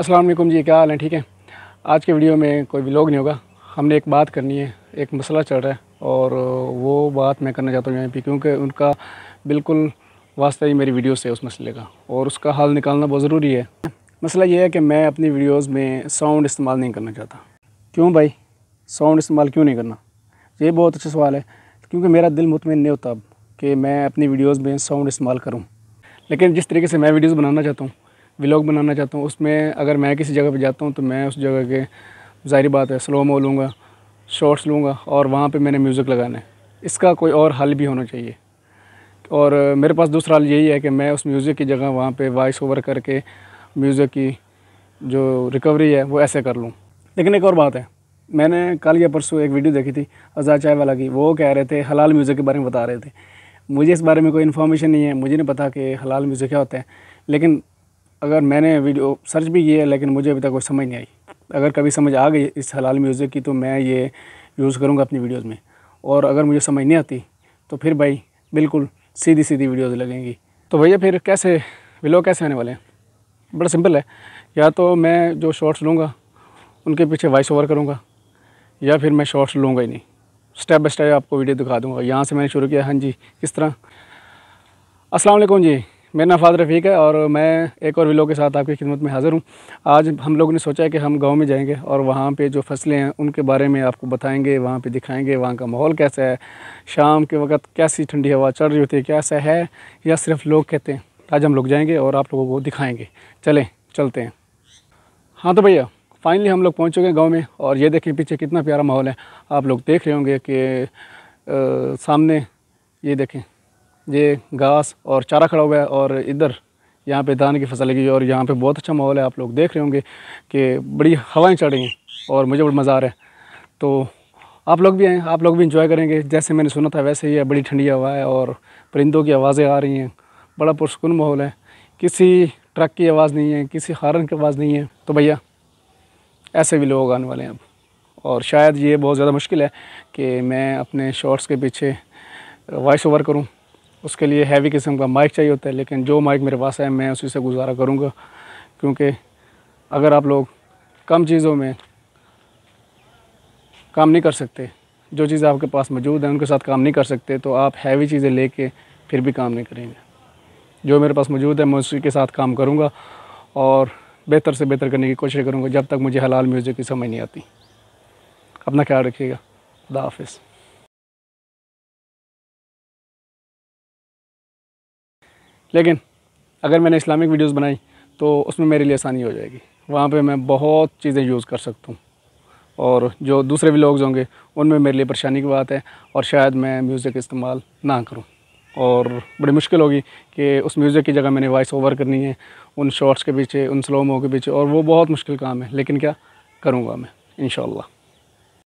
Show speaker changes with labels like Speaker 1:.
Speaker 1: अस्सलाम वालेकुम जी क्या हाल है ठीक है आज के वीडियो में कोई व्लॉग नहीं होगा हमने एक बात करनी है एक मसला चल रहा है और वो बात मैं करना चाहता हूँ यहाँ पे क्योंकि उनका बिल्कुल वास्ता ही मेरी वीडियो से उस मसले का और उसका हल निकालना बहुत ज़रूरी है मसला ये है कि मैं अपनी वीडियोज़ में साउंड इस्तेमाल नहीं करना चाहता क्यों भाई साउंड इस्तेमाल क्यों नहीं करना ये बहुत अच्छा सवाल है क्योंकि मेरा दिल मुतमिन नहीं होता अब कि मैं अपनी वीडियोज़ में साउंड इस्तेमाल करूँ लेकिन जिस तरीके से मैं वीडियोज़ बनाना चाहता हूँ व्लॉग बनाना चाहता हूँ उसमें अगर मैं किसी जगह पर जाता हूँ तो मैं उस जगह के ज़ाहिर बात है स्लो मो लूँगा शॉर्ट्स लूँगा और वहाँ पर मैंने म्यूज़िक लगाना है इसका कोई और हल भी होना चाहिए और मेरे पास दूसरा हल यही है कि मैं उस म्यूज़िक की जगह वहाँ पे वॉइस ओवर करके म्यूज़िक की जो रिकवरी है वो ऐसे कर लूँ लेकिन एक और बात है मैंने कल या परसों एक वीडियो देखी थी अज़ा चाय वाला की वो कह रहे थे हलाल म्यूज़िक के बारे में बता रहे थे मुझे इस बारे में कोई इन्फॉर्मेशन नहीं है मुझे नहीं पता कि हलाल म्यूज़िक क्या होता है लेकिन अगर मैंने वीडियो सर्च भी किया है लेकिन मुझे अभी तक कोई समझ नहीं आई अगर कभी समझ आ गई इस हलाल म्यूज़िक की तो मैं ये यूज़ करूँगा अपनी वीडियोज़ में और अगर मुझे समझ नहीं आती तो फिर भाई बिल्कुल सीधी सीधी वीडियोज़ लगेंगी तो भैया फिर कैसे व्लॉग कैसे आने वाले हैं बड़ा सिंपल है या तो मैं जो शॉर्ट्स लूँगा उनके पीछे वॉइस ओवर करूँगा या फिर मैं शॉर्ट्स लूँगा ही नहीं स्टेप बाय स्टेप आपको वीडियो दिखा दूँगा यहाँ से मैंने शुरू किया हाँ जी किस तरह असलम जी मेरा नाम फाद रफ़ीक है और मैं एक और विलो के साथ आपकी खिदमत में हाज़िर हूँ आज हम लोगों ने सोचा है कि हम गांव में जाएंगे और वहाँ पे जो फसलें हैं उनके बारे में आपको बताएंगे वहाँ पे दिखाएंगे वहाँ का माहौल कैसा है शाम के वक्त कैसी ठंडी हवा चल रही होती है कैसा है या सिर्फ लोग कहते हैं आज हम लोग जाएँगे और आप लोगों को दिखाएँगे चलें चलते हैं हाँ तो भैया फाइनली हम लोग पहुँच चुके हैं गाँव में और ये देखें पीछे कितना प्यारा माहौल है आप लोग देख रहे होंगे कि सामने ये देखें ये घास और चारा खड़ा हुआ है और इधर यहाँ पे धान की फसल लगी और यहाँ पे बहुत अच्छा माहौल है आप लोग देख रहे होंगे कि बड़ी हवाएं चढ़ रही हैं और मुझे बड़ा मज़ा आ रहा है तो आप लोग भी आएँ आप लोग भी इंजॉय करेंगे जैसे मैंने सुना था वैसे ही है बड़ी ठंडी हवा है और परिंदों की आवाज़ें आ रही हैं बड़ा पुरस्कून माहौल है किसी ट्रक की आवाज़ नहीं है किसी हारन की आवाज़ नहीं है तो भैया ऐसे भी लोग आने वाले हैं अब और शायद ये बहुत ज़्यादा मुश्किल है कि मैं अपने शॉर्ट्स के पीछे वॉइस ओवर करूँ उसके लिए हैवी किस्म का माइक चाहिए होता है लेकिन जो माइक मेरे पास है मैं उसी से गुजारा करूँगा क्योंकि अगर आप लोग कम चीज़ों में काम नहीं कर सकते जो चीज़ें आपके पास मौजूद हैं उनके साथ काम नहीं कर सकते तो आप हैवी चीज़ें ले कर फिर भी काम नहीं करेंगे जो मेरे पास मौजूद है मैं उसी के साथ काम करूँगा और बेहतर से बेहतर करने की कोशिश करूँगा जब तक मुझे हलाल म्यूज़िक की समझ नहीं आती अपना ख्याल रखिएगा खुदा हाफिज़ लेकिन अगर मैंने इस्लामिक वीडियोस बनाई तो उसमें मेरे लिए आसानी हो जाएगी वहाँ पे मैं बहुत चीज़ें यूज़ कर सकता हूँ और जो दूसरे व्लॉग्स होंगे उनमें मेरे लिए परेशानी की बात है और शायद मैं म्यूज़िक इस्तेमाल ना करूँ और बड़ी मुश्किल होगी कि उस म्यूज़िक की जगह मैंने वॉइस ओवर करनी है उन शॉर्ट्स के पीछे उन स्लोमो के पीछे और वो बहुत मुश्किल काम है लेकिन क्या करूँगा मैं इन